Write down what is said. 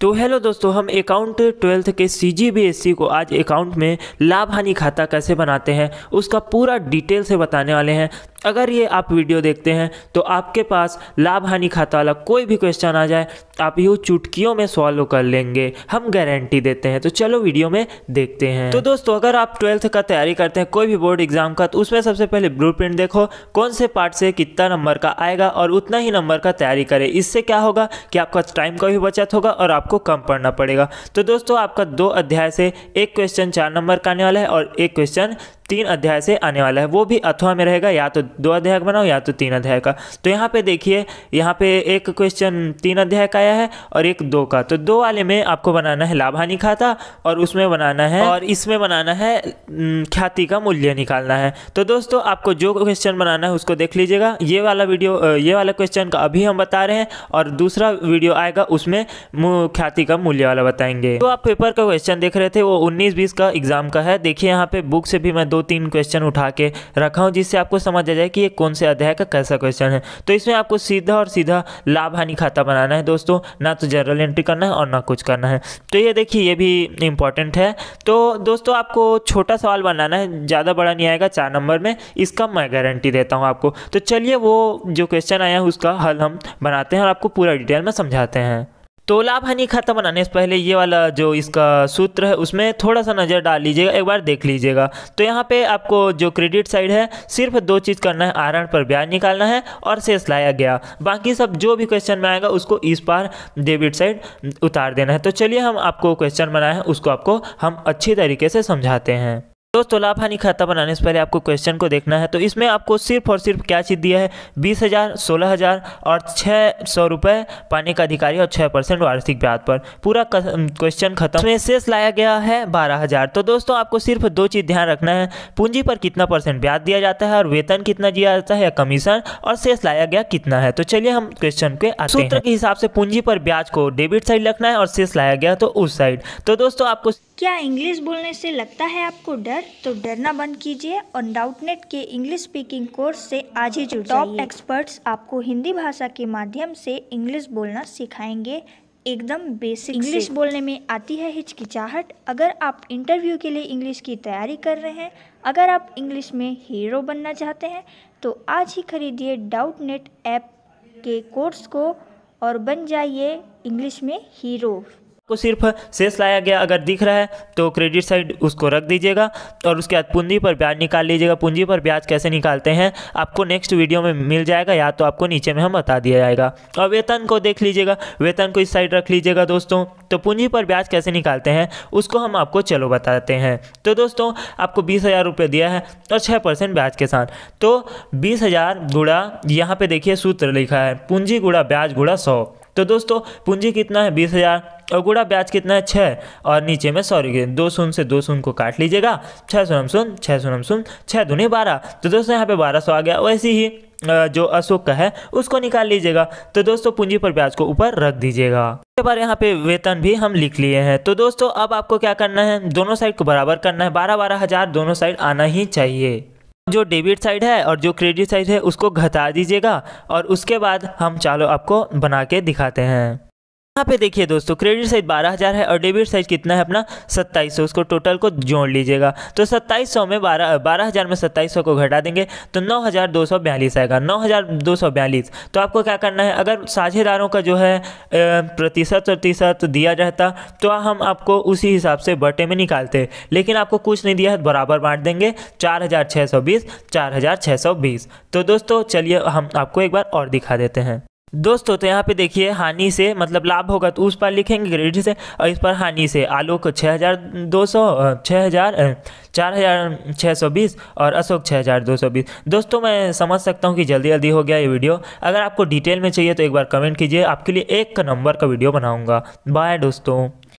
तो हेलो दोस्तों हम अकाउंट ट्वेल्थ के सी जी बी एस सी को आज अकाउंट में लाभ हानि खाता कैसे बनाते हैं उसका पूरा डिटेल से बताने वाले हैं अगर ये आप वीडियो देखते हैं तो आपके पास लाभ हानि खाता वाला कोई भी क्वेश्चन आ जाए आप यू चुटकियों में सॉल्व कर लेंगे हम गारंटी देते हैं तो चलो वीडियो में देखते हैं तो दोस्तों अगर आप ट्वेल्थ का तैयारी करते हैं कोई भी बोर्ड एग्जाम का तो उसमें सबसे पहले ब्लू देखो कौन से पार्ट से कितना नंबर का आएगा और उतना ही नंबर का तैयारी करें इससे क्या होगा कि आपका टाइम का भी बचत होगा और आपको कम पढ़ना पड़ेगा तो दोस्तों आपका दो अध्याय से एक क्वेश्चन चार नंबर का आने वाला है और एक क्वेश्चन तीन अध्याय से आने वाला है वो भी अथवा में रहेगा या तो दो अध्याय का बनाओ या तो तीन अध्याय का तो यहाँ पे देखिए यहाँ पे एक क्वेश्चन तीन अध्याय का आया है और एक दो का तो दो वाले में आपको बनाना है लाभ हानि खाता और उसमें बनाना है और इसमें बनाना है ख्याति का मूल्य निकालना है तो दोस्तों आपको जो क्वेश्चन बनाना है उसको देख लीजिएगा ये वाला वीडियो ये वाला क्वेश्चन का अभी हम बता रहे हैं और दूसरा वीडियो आएगा उसमें ख्याति का मूल्य वाला बताएंगे तो आप पेपर का क्वेश्चन देख रहे थे वो उन्नीस बीस का एग्जाम का है देखिए यहाँ पे बुक से भी मैं दो तीन क्वेश्चन उठा के रखा हूँ जिससे आपको समझ आ जाए कि ये कौन से अध्याय का कैसा क्वेश्चन है तो इसमें आपको सीधा और सीधा लाभ हानि खाता बनाना है दोस्तों ना तो जनरल एंट्री करना है और ना कुछ करना है तो ये देखिए ये भी इंपॉर्टेंट है तो दोस्तों आपको छोटा सवाल बनाना है ज़्यादा बड़ा नहीं आएगा चार नंबर में इसका मैं गारंटी देता हूँ आपको तो चलिए वो जो क्वेश्चन आया है उसका हल हम बनाते हैं और आपको पूरा डिटेल में समझाते हैं तो लाभ हानि खाता बनाने से पहले ये वाला जो इसका सूत्र है उसमें थोड़ा सा नज़र डाल लीजिएगा एक बार देख लीजिएगा तो यहाँ पे आपको जो क्रेडिट साइड है सिर्फ दो चीज़ करना है आरण पर ब्याज निकालना है और शेष लाया गया बाकी सब जो भी क्वेश्चन में आएगा उसको इस बार डेबिट साइड उतार देना है तो चलिए हम आपको क्वेश्चन बनाए हैं उसको आपको हम अच्छी तरीके से समझाते हैं दोस्तों लाभ हानि खाता बनाने से पहले आपको क्वेश्चन को देखना है तो इसमें आपको सिर्फ और सिर्फ क्या चीज़ दिया है बीस हज़ार सोलह हज़ार और छः सौ रुपये पाने का अधिकारी और छः परसेंट वार्षिक ब्याज पर पूरा क्वेश्चन खत्म में शेष लाया गया है बारह हज़ार तो दोस्तों आपको सिर्फ दो चीज़ ध्यान रखना है पूंजी पर कितना परसेंट ब्याज दिया जाता है और वेतन कितना दिया जाता है या कमीशन और शेष लाया गया कितना है तो चलिए हम क्वेश्चन के सूत्र के हिसाब से पूंजी पर ब्याज को डेबिट साइड रखना है और शेष लाया गया तो उस साइड तो दोस्तों आपको क्या इंग्लिश बोलने से लगता है आपको डर है तो डरना बंद कीजिए और डाउटनेट के इंग्लिश स्पीकिंग कोर्स से आज ही जुड़ टॉप एक्सपर्ट्स आपको हिंदी भाषा के माध्यम से इंग्लिश बोलना सिखाएंगे एकदम बेसिक इंग्लिश बोलने में आती है हिचकिचाहट अगर आप इंटरव्यू के लिए इंग्लिश की तैयारी कर रहे हैं अगर आप इंग्लिश में हीरो बनना चाहते हैं तो आज ही खरीदिए डाउट नेट ऐप के कोर्स को और बन जाइए इंग्लिश में हीरो को सिर्फ शेष लाया गया अगर दिख रहा है तो क्रेडिट साइड उसको रख दीजिएगा और उसके बाद पूंजी पर ब्याज निकाल लीजिएगा पूंजी पर ब्याज कैसे निकालते हैं आपको नेक्स्ट वीडियो में मिल जाएगा या तो आपको नीचे में हम बता दिया जाएगा और वेतन को देख लीजिएगा वेतन को इस साइड रख लीजिएगा दोस्तों तो पूंजी पर ब्याज कैसे निकालते हैं उसको हम आपको चलो बताते हैं तो दोस्तों आपको बीस हज़ार रुपये दिया है और छः परसेंट ब्याज के साथ तो बीस हज़ार गुड़ा यहाँ पर देखिए सूत्र लिखा है पूंजी गुड़ा ब्याज गुड़ा सौ तो दोस्तों पूंजी कितना है बीस हज़ार और ब्याज कितना है छः और नीचे में सॉरी दो शून्य से दो शून्य को काट लीजिएगा छः शून्य शून्य छः शून्य शून्य छः नहीं बारह तो दोस्तों यहाँ पे बारह सौ आ गया वैसे ही जो अशोक का है उसको निकाल लीजिएगा तो दोस्तों पूंजी पर ब्याज को ऊपर रख दीजिएगा इसके बाद यहाँ पे वेतन भी हम लिख लिए हैं तो दोस्तों अब आपको क्या करना है दोनों साइड को बराबर करना है बारह बारह हजार दोनों साइड आना ही चाहिए जो डेबिट साइड है और जो क्रेडिट साइड है उसको घटा दीजिएगा और उसके बाद हम चालो आपको बना के दिखाते हैं यहाँ पे देखिए दोस्तों क्रेडिट साइज बारह हज़ार है और डेबिट साइज कितना है अपना सत्ताईस सौ उसको टोटल को जोड़ लीजिएगा तो सत्ताईस सौ में बारह बारह हज़ार में सत्ताईस सौ को घटा देंगे तो नौ हज़ार दो सौ बयालीस आएगा नौ हज़ार दो सौ बयालीस तो आपको क्या करना है अगर साझेदारों का जो है प्रतिशत प्रतिशत दिया रहता तो हम आपको उसी हिसाब से बटे में निकालते लेकिन आपको कुछ नहीं दिया है बराबर बांट देंगे चार हज़ार छः सौ बीस चार हज़ार छः सौ बीस तो दोस्तों चलिए हम आपको एक बार और दिखा देते हैं दोस्तों तो यहाँ पे देखिए हानि से मतलब लाभ होगा तो उस पर लिखेंगे ग्रेड से और इस पर हानि से आलू को छः हज़ार दो सौ छः हज़ार चार हज़ार छः सौ बीस और अशोक छः हज़ार दो सौ बीस दोस्तों मैं समझ सकता हूँ कि जल्दी जल्दी हो गया ये वीडियो अगर आपको डिटेल में चाहिए तो एक बार कमेंट कीजिए आपके लिए एक नंबर का वीडियो बनाऊँगा बाय दोस्तों